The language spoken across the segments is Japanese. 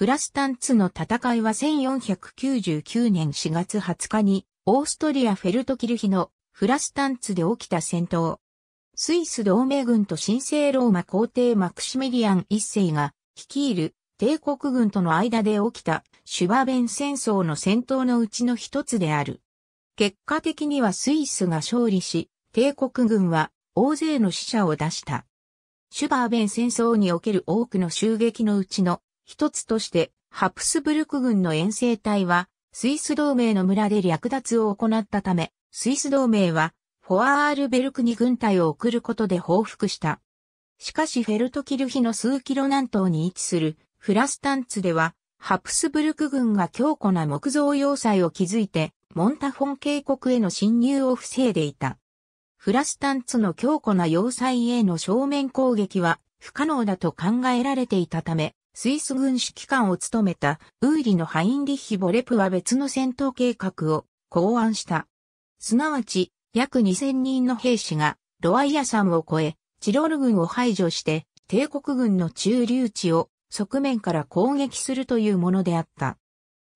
フラスタンツの戦いは1499年4月20日に、オーストリア・フェルトキルヒのフラスタンツで起きた戦闘。スイス同盟軍と神聖ローマ皇帝マクシメリアン一世が率いる帝国軍との間で起きたシュバーベン戦争の戦闘のうちの一つである。結果的にはスイスが勝利し、帝国軍は大勢の死者を出した。シュバーベン戦争における多くの襲撃のうちの一つとして、ハプスブルク軍の遠征隊は、スイス同盟の村で略奪を行ったため、スイス同盟は、フォアールベルクに軍隊を送ることで報復した。しかしフェルトキルヒの数キロ南東に位置するフラスタンツでは、ハプスブルク軍が強固な木造要塞を築いて、モンタフォン渓谷への侵入を防いでいた。フラスタンツの強固な要塞への正面攻撃は不可能だと考えられていたため、スイス軍指揮官を務めたウーリのハインリッヒ・ボレプは別の戦闘計画を考案した。すなわち、約2000人の兵士がロワイア山を越え、チロル軍を排除して帝国軍の駐留地を側面から攻撃するというものであった。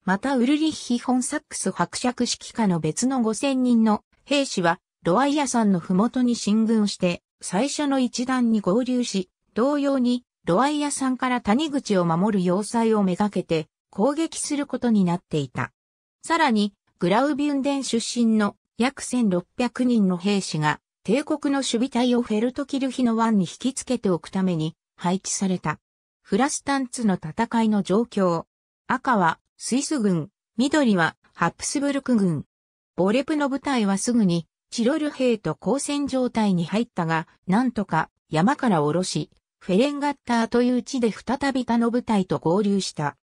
またウルリッヒ・ホンサックス伯爵指揮下の別の5000人の兵士はロワイア山の麓に進軍して最初の一団に合流し、同様にロアイヤさんから谷口を守る要塞をめがけて攻撃することになっていた。さらに、グラウビュンデン出身の約1600人の兵士が帝国の守備隊をフェルトキルヒの湾に引きつけておくために配置された。フラスタンツの戦いの状況。赤はスイス軍、緑はハプスブルク軍。ボレプの部隊はすぐにチロル兵と交戦状態に入ったが、なんとか山から下ろし、フェレンガッターという地で再び他の部隊と合流した。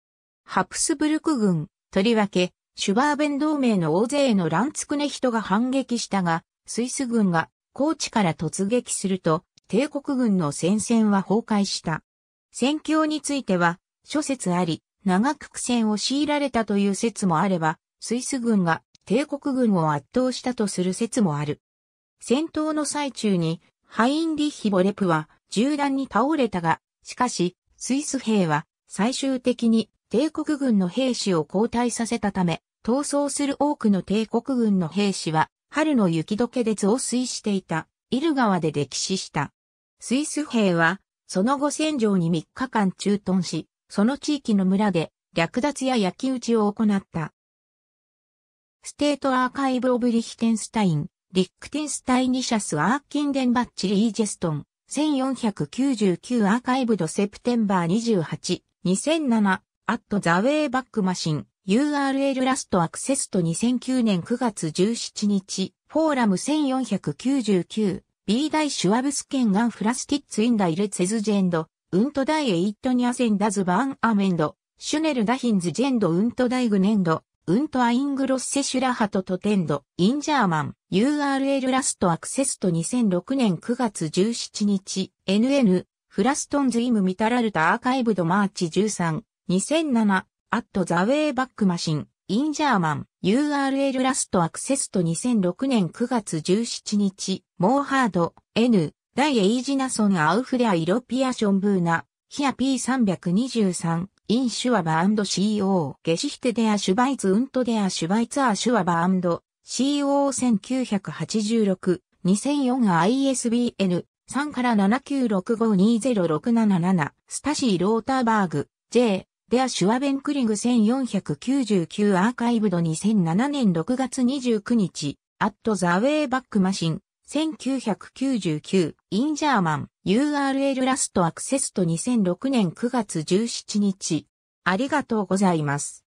ハプスブルク軍、とりわけ、シュバーベン同盟の大勢のランツクネヒトが反撃したが、スイス軍が高地から突撃すると、帝国軍の戦線は崩壊した。戦況については、諸説あり、長く苦戦を強いられたという説もあれば、スイス軍が帝国軍を圧倒したとする説もある。戦闘の最中に、ハインリッヒ・ボレプは、銃弾に倒れたが、しかし、スイス兵は最終的に帝国軍の兵士を交代させたため、逃走する多くの帝国軍の兵士は、春の雪解けで増水していた、イル川で溺死した。スイス兵は、その後戦場に3日間駐屯し、その地域の村で略奪や焼き討ちを行った。ステートアーカイブ・オブ・リヒテンスタイン、リックテンスタイニシャス・アーキンデンバッチ・リージェストン、1499アーカイブドセプテンバー28、2007、アットザウェイバックマシン、URL ラストアクセスと2009年9月17日、フォーラム1499、B 大シュワブスケンガンフラスティッツインダイレツェズジェンド、ウントダイエイットニアセンダズバーンアメンド、シュネルダヒンズジェンドウントダイグネンド、ウントアイングロッセシュラハトトテンド、インジャーマン、URL ラストアクセスト2006年9月17日、NN、フラストンズイムミタラルタアーカイブドマーチ13、2007、アットザウェイバックマシン、インジャーマン、URL ラストアクセスト2006年9月17日、モーハード、N、ダイエイジナソンアウフレアイロピアションブーナ、ヒア P323、インシュワバンド &CO ゲシヒテデアシュバイツウントデアシュバイツアシュワバンド &CO1986 2004ISBN 3から7965206777スタシー・ローターバーグ J デア・シュワベンクリグ1499アーカイブド2007年6月29日アット・ザ・ウェイ・バック・マシン1999、インジャーマン、URL ラストアクセスと2006年9月17日。ありがとうございます。